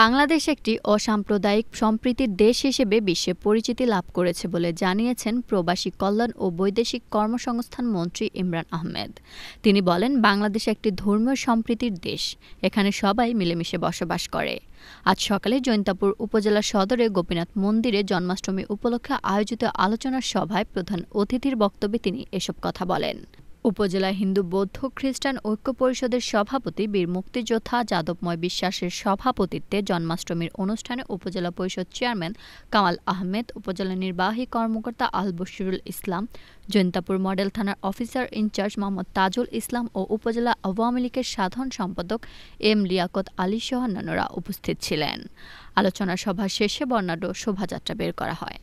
বাংলাদেশ একটি অসাম্প্রদায়িক সম্প্রীতির দেশ হিসেবে বিশ্বে পরিচিতি লাভ করেছে বলে জানিয়েছেন প্রবাসী কল্যাণ ও বৈদেশিক কর্মসংস্থান মন্ত্রী ইমরান আহমেদ তিনি বলেন বাংলাদেশ একটি ধর্মীয় সম্প্রীতির দেশ এখানে সবাই মিলেমিশে বসবাস করে আজ সকালে জৈন্তাপুর উপজেলা সদরে গোপীনাথ মন্দিরে জন্মাষ্টমী উপলক্ষে আয়োজিত আলোচনা সভায় প্রধান অতিথির বক্তব্যে তিনি এসব কথা বলেন উপজেলা হিন্দু বৌদ্ধ খ্রিস্টান ঐক্য পরিষদের সভাপতি বীর মুক্তিযোদ্ধা যাদবময় বিশ্বাসের সভাপতিত্বে জন্মাষ্টমীর অনুষ্ঠানে উপজেলা পরিষদ চেয়ারম্যান কামাল আহমেদ উপজেলা নির্বাহী কর্মকর্তা আল বশিরুল ইসলাম জৈন্তাপুর মডেল থানার অফিসার ইনচার্জ মোহাম্মদ তাজুল ইসলাম ও উপজেলা আওয়ামী লীগের সাধারণ সম্পাদক এম লিয়াকত আলী সহ অন্যান্যরা উপস্থিত ছিলেন আলোচনা সভা শেষে বর্ণাঢ্য শোভাযাত্রা বের করা হয়